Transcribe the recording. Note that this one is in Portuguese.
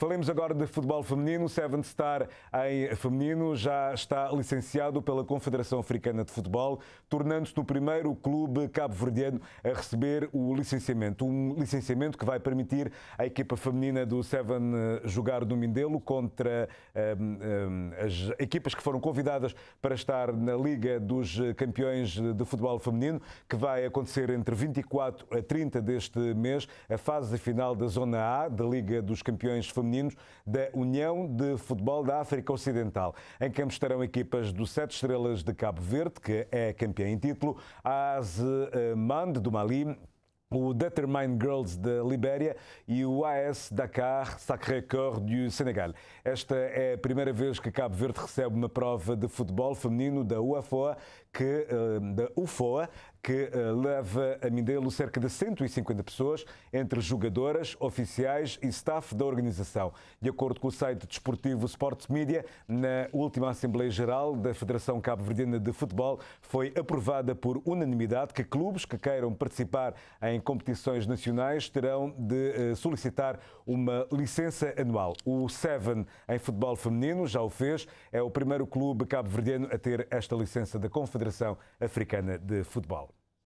Falemos agora de futebol feminino. Seven Star em feminino já está licenciado pela Confederação Africana de Futebol, tornando-se o primeiro clube cabo-verdiano a receber o licenciamento. Um licenciamento que vai permitir à equipa feminina do Seven eh, jogar no Mindelo contra um, ehm, um, ehm, as equipas que foram convidadas para estar na Liga dos Campeões de Futebol Feminino, que vai acontecer entre 24 a 30 deste mês, a fase final da Zona A da Liga dos Campeões Femininos femininos da União de Futebol da África Ocidental. Em campo estarão equipas do Sete Estrelas de Cabo Verde, que é campeã em título, a AS eh, Mande do Mali, o Determined Girls da Libéria e o AS Dakar Sacré-Cœur do Senegal. Esta é a primeira vez que Cabo Verde recebe uma prova de futebol feminino da UFOA, que, eh, da UFOA, que eh, leva a Mindelo cerca de 150 pessoas, entre jogadoras, oficiais e staff da organização. De acordo com o site desportivo Sports Media, na última Assembleia Geral da Federação cabo Verdeana de Futebol, foi aprovada por unanimidade que clubes que queiram participar em competições nacionais terão de eh, solicitar uma licença anual. O Seven em futebol feminino já o fez, é o primeiro clube cabo-verdiano a ter esta licença da Confederação Africana de Futebol.